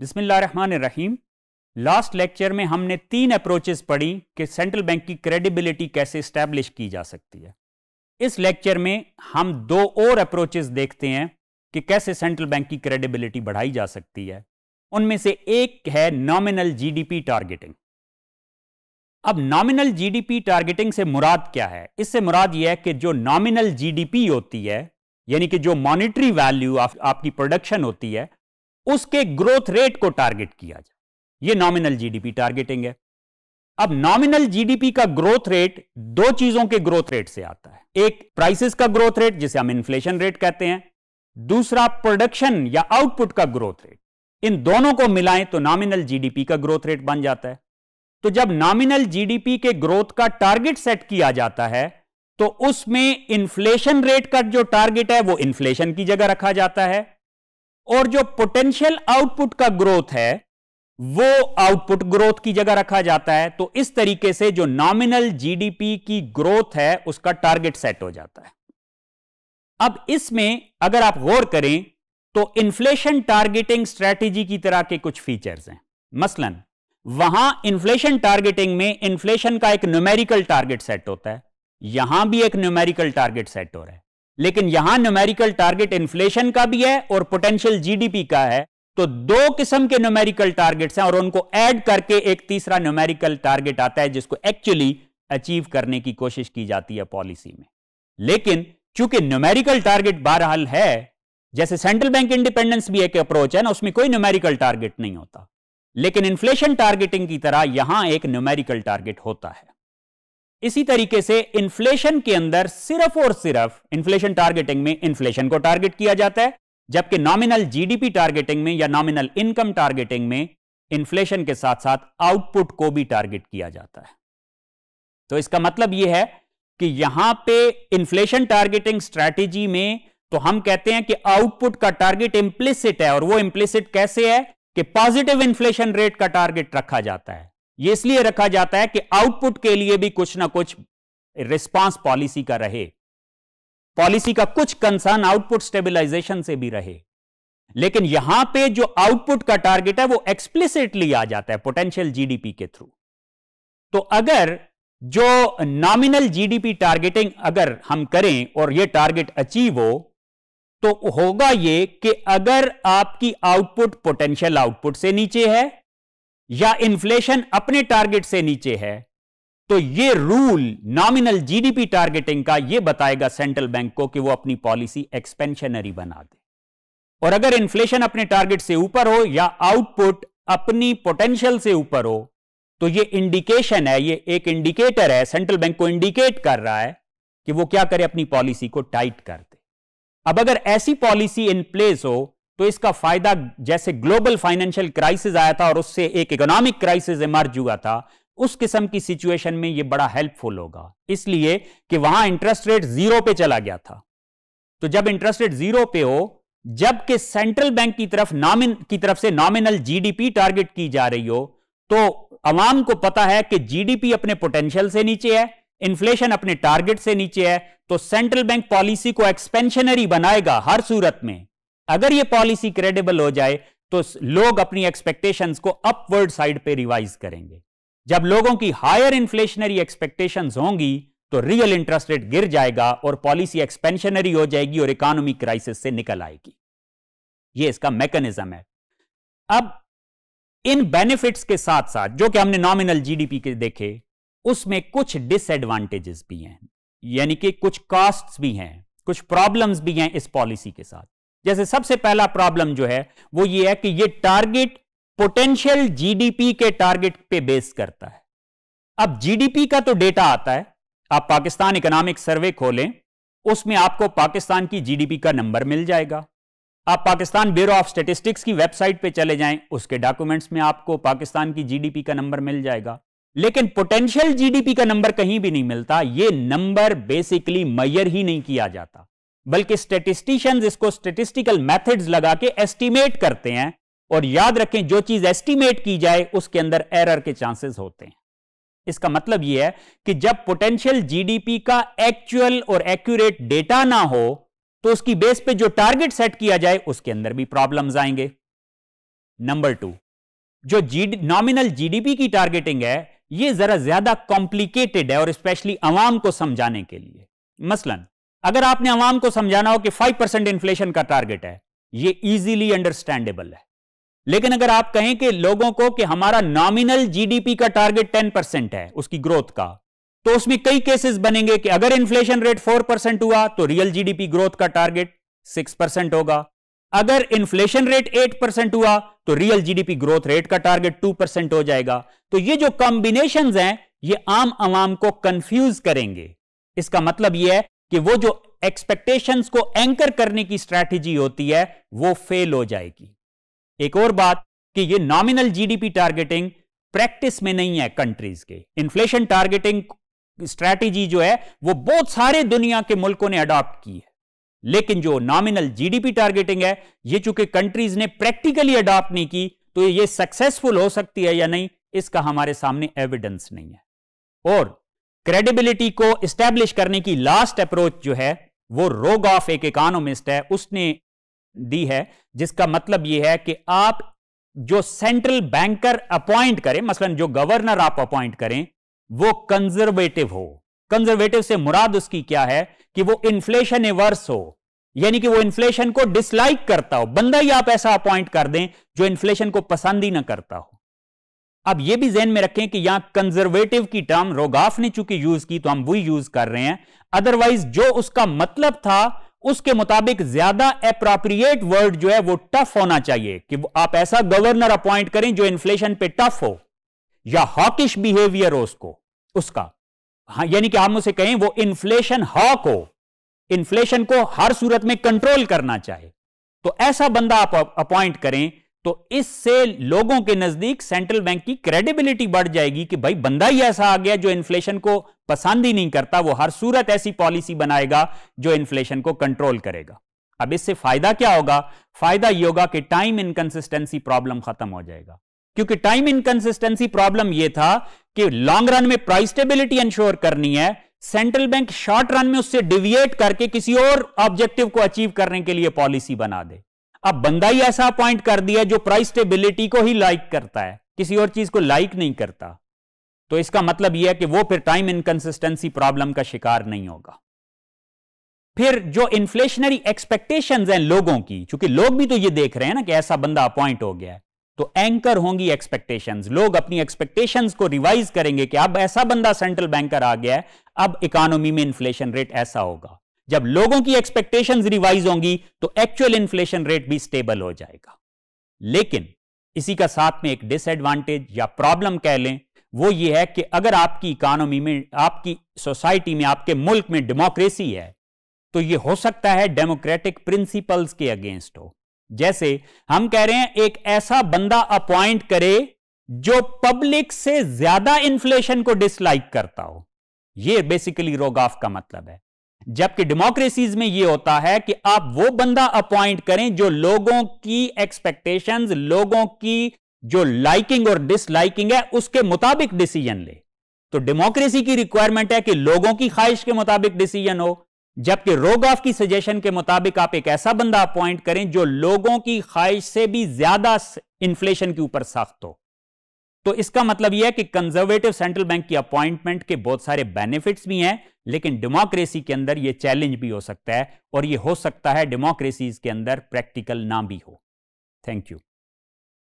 बिस्मिल्लाहमान last lecture में हमने तीन अप्रोचेस पढ़ी कि सेंट्रल बैंक की क्रेडिबिलिटी कैसे इस्टेब्लिश की जा सकती है इस लेक्चर में हम दो और अप्रोचेस देखते हैं कि कैसे सेंट्रल बैंक की क्रेडिबिलिटी बढ़ाई जा सकती है उनमें से एक है नॉमिनल जीडीपी टारगेटिंग अब नॉमिनल जीडीपी टारगेटिंग से मुराद क्या है इससे मुराद यह है कि जो नॉमिनल जीडीपी होती है यानी कि जो मॉनिटरी वैल्यू आप, आपकी प्रोडक्शन होती है उसके ग्रोथ रेट को टारगेट किया जाए ये नॉमिनल जीडीपी टारगेटिंग है अब नॉमिनल जीडीपी का ग्रोथ रेट दो चीजों के ग्रोथ रेट से आता है एक प्राइसेस का ग्रोथ रेट जिसे हम इन्फ्लेशन रेट कहते हैं दूसरा प्रोडक्शन या आउटपुट का ग्रोथ रेट इन दोनों को मिलाएं तो नॉमिनल जीडीपी का ग्रोथ रेट बन जाता है तो जब नॉमिनल जीडीपी के ग्रोथ का टारगेट सेट किया जाता है तो उसमें इन्फ्लेशन रेट का जो टारगेट है वो इन्फ्लेशन की जगह रखा जाता है और जो पोटेंशियल आउटपुट का ग्रोथ है वो आउटपुट ग्रोथ की जगह रखा जाता है तो इस तरीके से जो नॉमिनल जीडीपी की ग्रोथ है उसका टारगेट सेट हो जाता है अब इसमें अगर आप गौर करें तो इन्फ्लेशन टारगेटिंग स्ट्रेटेजी की तरह के कुछ फीचर्स हैं मसलन वहां इन्फ्लेशन टारगेटिंग में इन्फ्लेशन का एक न्यूमेरिकल टारगेट सेट होता है यहां भी एक न्यूमेरिकल टारगेट सेट हो रहा है लेकिन यहां न्यूमेरिकल टारगेट इन्फ्लेशन का भी है और पोटेंशियल जीडीपी का है तो दो किस्म के न्यूमेरिकल टारगेट्स हैं और उनको ऐड करके एक तीसरा न्यूमेरिकल टारगेट आता है जिसको एक्चुअली अचीव करने की कोशिश की जाती है पॉलिसी में लेकिन चूंकि न्यूमेरिकल टारगेट बहरहाल है जैसे सेंट्रल बैंक इंडिपेंडेंस भी एक अप्रोच है ना उसमें कोई न्यूमेरिकल टारगेट नहीं होता लेकिन इन्फ्लेशन टारगेटिंग की तरह यहां एक न्यूमेरिकल टारगेट होता है इसी तरीके से इन्फ्लेशन के अंदर सिर्फ और सिर्फ इन्फ्लेशन टारगेटिंग में इन्फ्लेशन को टारगेट किया जाता है जबकि नॉमिनल जीडीपी टारगेटिंग में या नॉमिनल इनकम टारगेटिंग में इन्फ्लेशन के साथ साथ आउटपुट को भी टारगेट किया जाता है तो इसका मतलब यह है कि यहां पे इन्फ्लेशन टारगेटिंग स्ट्रेटेजी में तो हम कहते हैं कि आउटपुट का टारगेट इंप्लिसिट है और वो इंप्लिसिट कैसे है कि पॉजिटिव इन्फ्लेशन रेट का टारगेट रखा जाता है ये इसलिए रखा जाता है कि आउटपुट के लिए भी कुछ ना कुछ रिस्पांस पॉलिसी का रहे पॉलिसी का कुछ कंसर्न आउटपुट स्टेबिलाइजेशन से भी रहे लेकिन यहां पे जो आउटपुट का टारगेट है वो एक्सप्लिसिटली आ जाता है पोटेंशियल जीडीपी के थ्रू तो अगर जो नॉमिनल जीडीपी टारगेटिंग अगर हम करें और ये टारगेट अचीव हो तो होगा ये कि अगर आपकी आउटपुट पोटेंशियल आउटपुट से नीचे है या इन्फ्लेशन अपने टारगेट से नीचे है तो ये रूल नॉमिनल जीडीपी टारगेटिंग का ये बताएगा सेंट्रल बैंक को कि वो अपनी पॉलिसी एक्सपेंशनरी बना दे और अगर इन्फ्लेशन अपने टारगेट से ऊपर हो या आउटपुट अपनी पोटेंशियल से ऊपर हो तो ये इंडिकेशन है ये एक इंडिकेटर है सेंट्रल बैंक को इंडिकेट कर रहा है कि वो क्या करे अपनी पॉलिसी को टाइट कर दे अब अगर ऐसी पॉलिसी इन प्लेस हो तो इसका फायदा जैसे ग्लोबल फाइनेंशियल क्राइसिस आया था और उससे एक इकोनॉमिक क्राइसिस इमर्ज हुआ था उस किस्म की सिचुएशन में यह बड़ा हेल्पफुल होगा इसलिए कि वहां इंटरेस्ट रेट जीरो पे चला गया था तो जब इंटरेस्ट रेट जीरो पे हो जबकि सेंट्रल बैंक की तरफ नॉमिन की तरफ से नॉमिनल जीडीपी टारगेट की जा रही हो तो अवाम को पता है कि जीडीपी अपने पोटेंशियल से नीचे है इन्फ्लेशन अपने टारगेट से नीचे है तो सेंट्रल बैंक पॉलिसी को एक्सपेंशनरी बनाएगा हर सूरत में अगर ये पॉलिसी क्रेडिबल हो जाए तो लोग अपनी एक्सपेक्टेशंस को अपवर्ड साइड पे रिवाइज करेंगे जब लोगों की हायर इन्फ्लेशनरी एक्सपेक्टेशंस होंगी तो रियल इंटरेस्ट रेट गिर जाएगा और पॉलिसी एक्सपेंशनरी हो जाएगी और इकोनॉमी क्राइसिस से निकल आएगी ये इसका मैकेनिज्म है अब इन बेनिफिट्स के साथ साथ जो कि हमने नॉमिनल जीडीपी के देखे उसमें कुछ डिसएडवांटेजेस भी हैं यानी कि कुछ कॉस्ट्स भी हैं कुछ प्रॉब्लम्स भी हैं इस पॉलिसी के साथ जैसे सबसे पहला प्रॉब्लम जो है वो ये है कि ये टारगेट पोटेंशियल जीडीपी के टारगेट पे बेस करता है अब जीडीपी का तो डेटा आता है आप पाकिस्तान इकोनॉमिक सर्वे खोलें उसमें आपको पाकिस्तान की जीडीपी का नंबर मिल जाएगा आप पाकिस्तान ब्यूरो ऑफ स्टेटिस्टिक्स की वेबसाइट पे चले जाएं उसके डॉक्यूमेंट्स में आपको पाकिस्तान की जीडीपी का नंबर मिल जाएगा लेकिन पोटेंशियल जीडीपी का नंबर कहीं भी नहीं मिलता यह नंबर बेसिकली मैयर ही नहीं किया जाता बल्कि स्टेटिस्टिशियंस इसको स्टेटिस्टिकल मेथड्स लगा के एस्टिमेट करते हैं और याद रखें जो चीज एस्टिमेट की जाए उसके अंदर एरर के चांसेस होते हैं इसका मतलब यह है कि जब पोटेंशियल जीडीपी का एक्चुअल और एक्यूरेट डेटा ना हो तो उसकी बेस पे जो टारगेट सेट किया जाए उसके अंदर भी प्रॉब्लम्स आएंगे नंबर टू जो जी नॉमिनल जीडीपी की टारगेटिंग है यह जरा ज्यादा कॉम्प्लिकेटेड है और स्पेशली आवाम को समझाने के लिए मसलन अगर आपने अवाम को समझाना हो कि फाइव परसेंट इन्फ्लेशन का टारगेट है ये इजीली अंडरस्टैंडेबल है लेकिन अगर आप कहें कि लोगों को कि हमारा नॉमिनल जीडीपी का टारगेट टेन परसेंट है उसकी ग्रोथ का तो उसमें कई केसेस बनेंगे कि अगर इन्फ्लेशन रेट फोर परसेंट हुआ तो रियल जीडीपी ग्रोथ का टारगेट सिक्स परसेंट होगा अगर इन्फ्लेशन रेट एट परसेंट हुआ तो रियल जीडीपी ग्रोथ रेट का टारगेट टू परसेंट हो जाएगा तो ये जो कॉम्बिनेशन हैं ये आम आवाम को कंफ्यूज करेंगे इसका मतलब यह है कि वो जो एक्सपेक्टेशंस को एंकर करने की स्ट्रैटेजी होती है वो फेल हो जाएगी एक और बात कि ये नॉमिनल जीडीपी टारगेटिंग प्रैक्टिस में नहीं है कंट्रीज के इन्फ्लेशन टारगेटिंग स्ट्रैटेजी जो है वो बहुत सारे दुनिया के मुल्कों ने अडॉप्ट की है लेकिन जो नॉमिनल जीडीपी टारगेटिंग है ये चूंकि कंट्रीज ने प्रैक्टिकली अडॉप्ट नहीं की तो ये सक्सेसफुल हो सकती है या नहीं इसका हमारे सामने एविडेंस नहीं है और क्रेडिबिलिटी को स्टैब्लिश करने की लास्ट अप्रोच जो है वो ऑफ एक इकोनोमिस्ट है उसने दी है जिसका मतलब यह है कि आप जो सेंट्रल बैंकर अपॉइंट करें मसलन जो गवर्नर आप अपॉइंट करें वो कंजर्वेटिव हो कंजर्वेटिव से मुराद उसकी क्या है कि वो इन्फ्लेशन एवर्स हो यानी कि वो इन्फ्लेशन को डिसलाइक करता हो बंदा ही आप ऐसा अपॉइंट कर दें जो इन्फ्लेशन को पसंद ही ना करता हो अब यह भी जहन में रखें कि यहां कंजर्वेटिव की टर्म रोगाफ ने चूंकि यूज की तो हम वही यूज कर रहे हैं अदरवाइज जो उसका मतलब था उसके मुताबिक ज्यादा अप्रोप्रिएट वर्ड जो है वो टफ होना चाहिए कि आप ऐसा गवर्नर अपॉइंट करें जो इन्फ्लेशन पे टफ हो या हॉकिश बिहेवियर हो उसको उसका हाँ यानी कि हम उसे कहें वो इन्फ्लेशन हॉक हो इन्फ्लेशन को हर सूरत में कंट्रोल करना चाहे तो ऐसा बंदा आप अपॉइंट करें तो इससे लोगों के नजदीक सेंट्रल बैंक की क्रेडिबिलिटी बढ़ जाएगी कि भाई बंदा ही ऐसा आ गया जो इन्फ्लेशन को पसंद ही नहीं करता वो हर सूरत ऐसी पॉलिसी बनाएगा जो इन्फ्लेशन को कंट्रोल करेगा अब इससे फायदा क्या होगा फायदा ये होगा कि टाइम इनकंसिस्टेंसी प्रॉब्लम खत्म हो जाएगा क्योंकि टाइम इनकंसिस्टेंसी प्रॉब्लम यह था कि लॉन्ग रन में प्राइस स्टेबिलिटी इंश्योर करनी है सेंट्रल बैंक शॉर्ट रन में उससे डिविएट करके किसी और ऑब्जेक्टिव को अचीव करने के लिए पॉलिसी बना दे अब बंदा ही ऐसा अपॉइंट कर दिया जो प्राइस स्टेबिलिटी को ही लाइक करता है किसी और चीज को लाइक नहीं करता तो इसका मतलब यह है कि वो फिर टाइम इनकंसिस्टेंसी प्रॉब्लम का शिकार नहीं होगा फिर जो इन्फ्लेशनरी एक्सपेक्टेशन हैं लोगों की चूंकि लोग भी तो ये देख रहे हैं ना कि ऐसा बंदा अपॉइंट हो गया है तो एंकर होंगी एक्सपेक्टेशंस लोग अपनी एक्सपेक्टेशंस को रिवाइज करेंगे कि अब ऐसा बंदा सेंट्रल बैंकर आ गया है अब इकोनॉमी में इन्फ्लेशन रेट ऐसा होगा जब लोगों की एक्सपेक्टेशंस रिवाइज होंगी तो एक्चुअल इन्फ्लेशन रेट भी स्टेबल हो जाएगा लेकिन इसी का साथ में एक डिसएडवांटेज या प्रॉब्लम कह लें वो ये है कि अगर आपकी इकोनॉमी में आपकी सोसाइटी में आपके मुल्क में डेमोक्रेसी है तो ये हो सकता है डेमोक्रेटिक प्रिंसिपल्स के अगेंस्ट हो जैसे हम कह रहे हैं एक ऐसा बंदा अपॉइंट करे जो पब्लिक से ज्यादा इन्फ्लेशन को डिसलाइक करता हो यह बेसिकली रोगाफ का मतलब है जबकि डेमोक्रेसीज में यह होता है कि आप वो बंदा अपॉइंट करें जो लोगों की एक्सपेक्टेशंस लोगों की जो लाइकिंग और डिसलाइकिंग है उसके मुताबिक डिसीजन ले तो डेमोक्रेसी की रिक्वायरमेंट है कि लोगों की ख्वाहिश के मुताबिक डिसीजन हो जबकि रोग ऑफ की सजेशन के मुताबिक आप एक ऐसा बंदा अपॉइंट करें जो लोगों की ख्वाहिश से भी ज्यादा इन्फ्लेशन के ऊपर सख्त हो तो इसका मतलब यह है कि कंजर्वेटिव सेंट्रल बैंक की अपॉइंटमेंट के बहुत सारे बेनिफिट्स भी हैं लेकिन डेमोक्रेसी के अंदर यह चैलेंज भी हो सकता है और यह हो सकता है डेमोक्रेसीज के अंदर प्रैक्टिकल ना भी हो थैंक यू